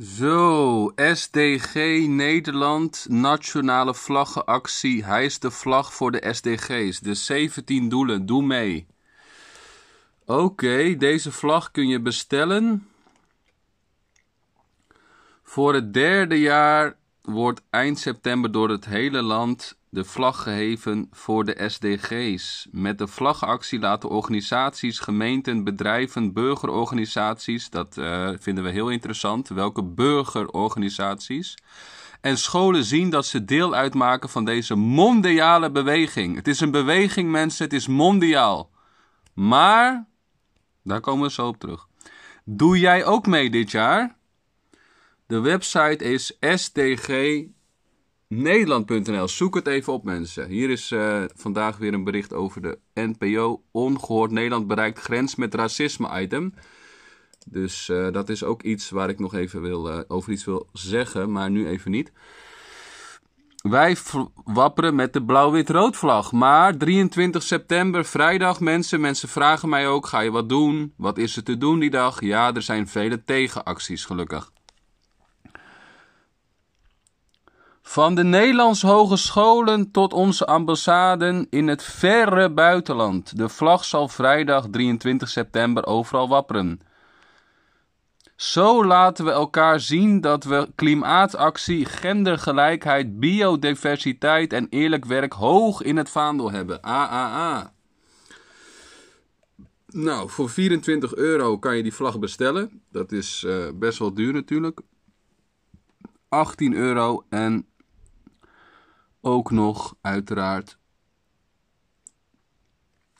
Zo, SDG Nederland, Nationale Vlaggenactie. Hij is de vlag voor de SDG's, de 17 doelen. Doe mee. Oké, deze vlag kun je bestellen. Voor het derde jaar wordt eind september door het hele land de vlag geheven voor de SDG's. Met de vlagactie laten organisaties, gemeenten, bedrijven, burgerorganisaties, dat eh, vinden we heel interessant, welke burgerorganisaties en scholen zien dat ze deel uitmaken van deze mondiale beweging. Het is een beweging, mensen, het is mondiaal. Maar, daar komen we zo op terug. Doe jij ook mee dit jaar? De website is sdg Nederland.nl. Zoek het even op, mensen. Hier is eh, vandaag weer een bericht over de NPO. Ongehoord Nederland bereikt grens met racisme-item. Dus eh, dat is ook iets waar ik nog even wil, eh, over iets wil zeggen, maar nu even niet. Wij wapperen met de blauw-wit-rood vlag. Maar 23 september, vrijdag, mensen, mensen vragen mij ook: ga je wat doen? Wat is er te doen die dag? Ja, er zijn vele tegenacties, gelukkig. Van de Nederlandse hogescholen tot onze ambassaden in het verre buitenland. De vlag zal vrijdag 23 september overal wapperen. Zo laten we elkaar zien dat we klimaatactie, gendergelijkheid, biodiversiteit en eerlijk werk hoog in het vaandel hebben. AAA. Nou, voor 24 euro kan je die vlag bestellen. Dat is eh, best wel duur natuurlijk. 18 euro en ook nog uiteraard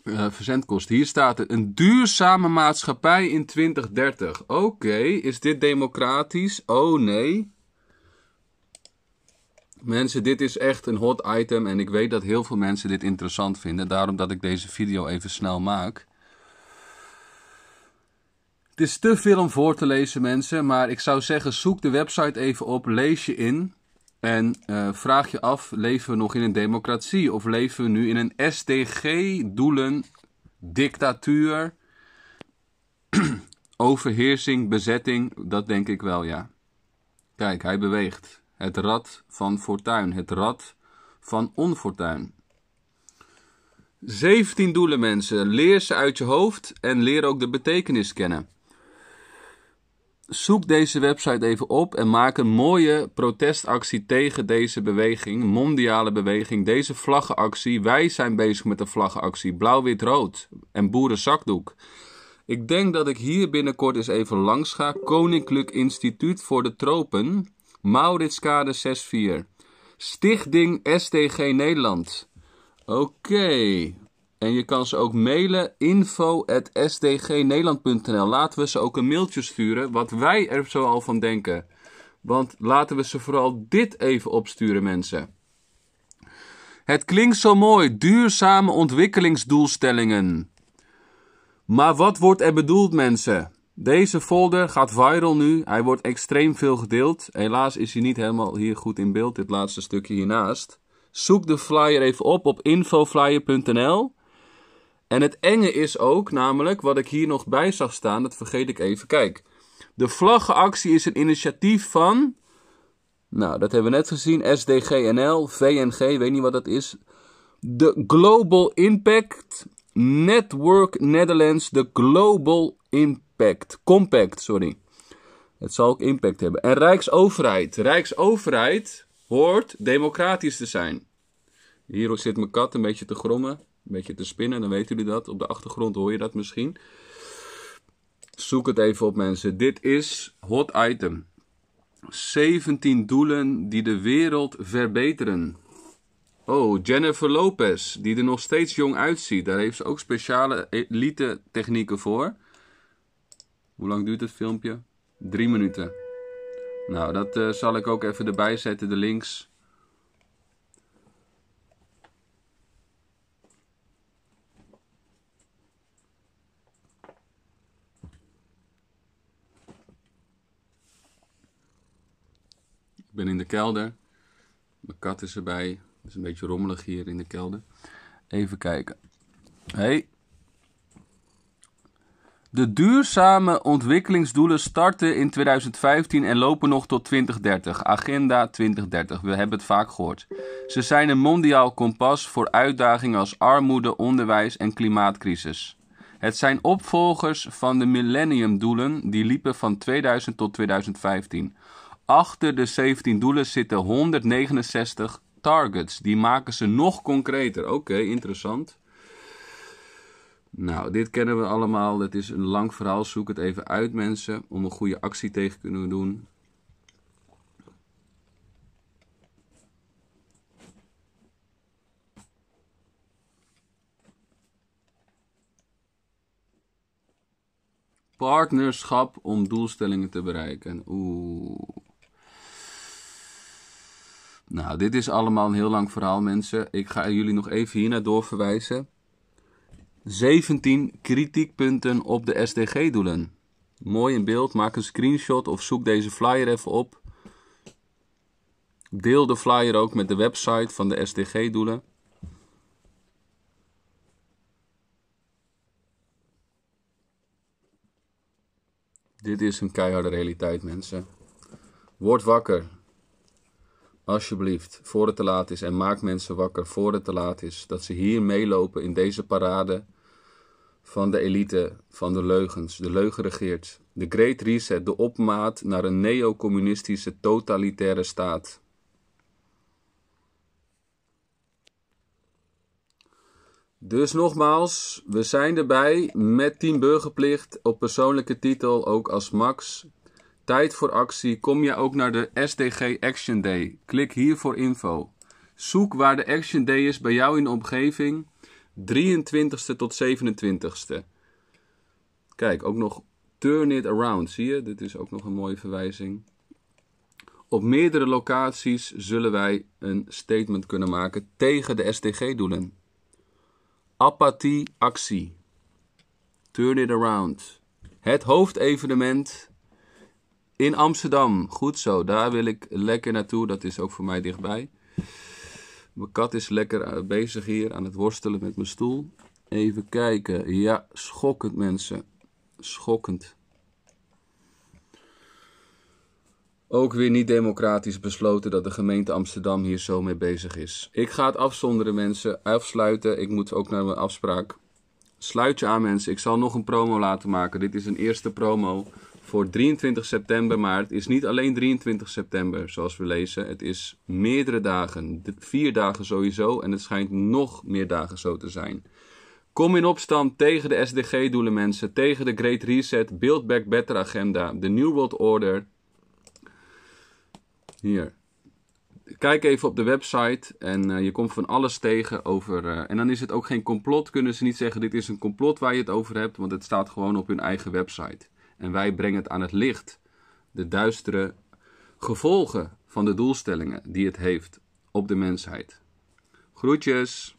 uh, verzendkosten. Hier staat er Een duurzame maatschappij in 2030. Oké, is dit democratisch? Oh nee. Mensen, dit is echt een hot item en ik weet dat heel veel mensen dit interessant vinden. Daarom dat ik deze video even snel maak. Het is te veel om voor te lezen, mensen, maar ik zou zeggen: zoek de website even op, lees je in. En eh, vraag je af, leven we nog in een democratie of leven we nu in een SDG-doelen dictatuur, overheersing, bezetting? Dat denk ik wel, ja. Kijk, hij beweegt. Het rad van fortuin, het rad van onfortuin. 17 doelen, mensen. Leer ze uit je hoofd en leer ook de betekenis kennen. Zoek deze website even op en maak een mooie protestactie tegen deze beweging, mondiale beweging, deze vlaggenactie. Wij zijn bezig met de vlaggenactie, blauw-wit-rood en boerenzakdoek. Ik denk dat ik hier binnenkort eens even langs ga. Koninklijk Instituut voor de Tropen, Mauritskade 64. Stichting STG Nederland. Oké, en je kan ze ook mailen info.sdgnederland.nl. Laten we ze ook een mailtje sturen wat wij er zo al van denken. Want laten we ze vooral dit even opsturen, mensen. Het klinkt zo mooi, duurzame ontwikkelingsdoelstellingen. Maar wat wordt er bedoeld, mensen? Deze folder gaat viral nu. Hij wordt extreem veel gedeeld. Helaas is hij niet helemaal hier goed in beeld, dit laatste stukje hiernaast. Zoek de flyer even op op infoflyer.nl. En het enge is ook, namelijk, wat ik hier nog bij zag staan, dat vergeet ik even. Kijk, de vlaggenactie is een initiatief van, nou, dat hebben we net gezien, SDGNL, VNG, weet niet wat dat is. De Global Impact Network Netherlands, de Global Impact Compact, sorry. Het zal ook impact hebben. En Rijksoverheid. Rijksoverheid hoort democratisch te zijn. Hier zit mijn kat een beetje te grommen beetje te spinnen, dan weten jullie dat. Op de achtergrond hoor je dat misschien. Zoek het even op mensen. Dit is hot item. 17 doelen die de wereld verbeteren. Oh, Jennifer Lopez, die er nog steeds jong uitziet. Daar heeft ze ook speciale elite technieken voor. Hoe lang duurt het filmpje? Drie minuten. Nou, dat eh, zal ik ook even erbij zetten, de links. ben in de kelder. Mijn kat is erbij. Het is een beetje rommelig hier in de kelder. Even kijken. Hey. De duurzame ontwikkelingsdoelen starten in 2015 en lopen nog tot 2030. Agenda 2030, we hebben het vaak gehoord. Ze zijn een mondiaal kompas voor uitdagingen als armoede, onderwijs en klimaatcrisis. Het zijn opvolgers van de millenniumdoelen die liepen van 2000 tot 2015. Achter de 17 doelen zitten 169 targets. Die maken ze nog concreter. Oké, interessant. Nou, dit kennen we allemaal. Het is een lang verhaal. Zoek het even uit, mensen, om een goede actie tegen kunnen doen. Partnerschap om doelstellingen te bereiken. Oeh. Nou, dit is allemaal een heel lang verhaal, mensen. Ik ga jullie nog even hiernaar doorverwijzen. 17 kritiekpunten op de SDG-doelen. Mooi in beeld, maak een screenshot of zoek deze flyer even op. Deel de flyer ook met de website van de SDG-doelen. Dit is een keiharde realiteit, mensen. Word wakker. Alsjeblieft, voor het te laat is en maak mensen wakker voor het te laat is. Dat ze hier meelopen in deze parade van de elite, van de leugens. De leugen regeert. De Great Reset, de opmaat naar een neocommunistische totalitaire staat. Dus nogmaals, we zijn erbij met Team Burgerplicht op persoonlijke titel, ook als Max Tijd voor actie. Kom je ook naar de SDG Action Day? Klik hier voor info. Zoek waar de Action Day is bij jou in de omgeving. 23 e tot 27 e Kijk, ook nog Turn It Around. Zie je? Dit is ook nog een mooie verwijzing. Op meerdere locaties zullen wij een statement kunnen maken tegen de SDG-doelen. Apathie, actie. Turn It Around. Het hoofdevenement in Amsterdam, goed zo. Daar wil ik lekker naartoe. Dat is ook voor mij dichtbij. Mijn kat is lekker eh, bezig hier aan het worstelen met mijn stoel. Even kijken. Ja, schokkend mensen. Schokkend. Ook weer niet democratisch besloten dat de gemeente Amsterdam hier zo mee bezig is. Ik ga het afzonderen mensen, afsluiten. Ik moet ook naar mijn afspraak. Sluit je aan mensen. Ik zal nog een promo laten maken. Dit is een eerste promo voor 23 september. Maar het is niet alleen 23 september, zoals we lezen. Het is meerdere dagen. Vier dagen sowieso. En het schijnt nog meer dagen zo te zijn. Kom in opstand tegen de SDG-doelen, mensen. Tegen de Great Reset, Build Back Better agenda, de New World Order. Hier. Kijk even op de website en eh, je komt van alles tegen over. Eh, en dan is het ook geen complot. Kunnen ze niet zeggen: dit is een complot waar je het over hebt, want het staat gewoon op hun eigen website en wij brengen het aan het licht, de duistere gevolgen van de doelstellingen die het heeft op de mensheid. Groetjes!